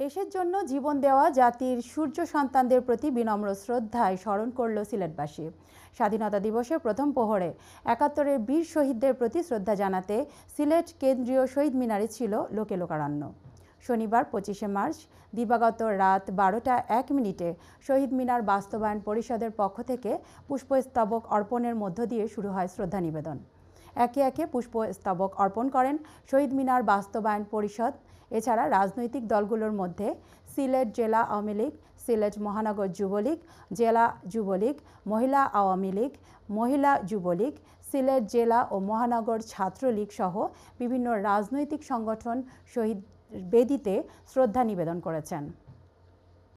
দেশের জন্য জীবন দেওয়া জাতির সূর্য সন্তানদের প্রতি বিনম্র শ্রদ্ধায় স্মরণ করল সিলেটবাসী স্বাধীনতা দিবসের প্রথম প্রহরে একাত্তরের বীর শহীদদের প্রতি শ্রদ্ধা জানাতে সিলেট কেন্দ্রীয় শহীদ মিনারে ছিল লোকে লোকারণ্য শনিবার পঁচিশে মার্চ দিবাগত রাত বারোটা এক মিনিটে শহীদ মিনার বাস্তবায়ন পরিষদের পক্ষ থেকে পুষ্পস্তবক অর্পণের মধ্য দিয়ে শুরু হয় শ্রদ্ধা নিবেদন একে একে পুষ্পস্তবক অর্পণ করেন শহীদ মিনার বাস্তবায়ন পরিষদ এছাড়া রাজনৈতিক দলগুলোর মধ্যে সিলেট জেলা আওয়ামী লীগ সিলেট মহানগর যুবলীগ জেলা যুবলীগ মহিলা আওয়ামী লীগ মহিলা যুবলীগ সিলেট জেলা ও মহানগর ছাত্রলীগ সহ বিভিন্ন রাজনৈতিক সংগঠন শহীদ বেদিতে শ্রদ্ধা নিবেদন করেছেন